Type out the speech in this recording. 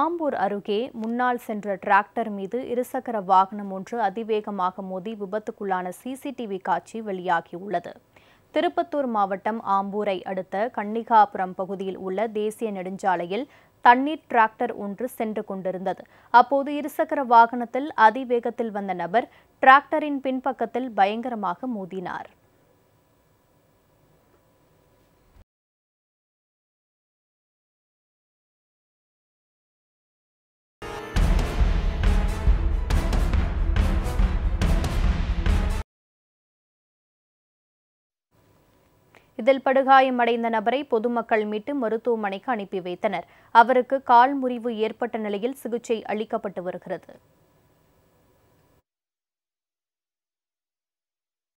ஆம்பூர் அருகே முன்னால் சென்ற டிராக்டர் மீது இருசக்கர வாகனம் ஒன்று அதிவேகமாக மோதி விபத்துக்குள்ளான சிசிடிவி காட்சி வெளியாகியுள்ளது திருப்பத்தூர் மாவட்டம் ஆம்பூரை அடுத்த கன்னிகாபுரம் பகுதியில் உள்ள தேசிய நெடுஞ்சாலையில் தண்ணீர் டிராக்டர் ஒன்று சென்று கொண்டிருந்தது அப்போது இருசக்கர வாகனத்தில் அதிவேகத்தில் வந்த நபர் டிராக்டரின் பின்பக்கத்தில் பயங்கரமாக மோதினார் இதில் படுகாயமடைந்த நபரை பொதுமக்கள் மீட்டு மருத்துவமனைக்கு அனுப்பி வைத்தனர் அவருக்கு கால் முறிவு ஏற்பட்ட நிலையில் சிகிச்சை அளிக்கப்பட்டு வருகிறது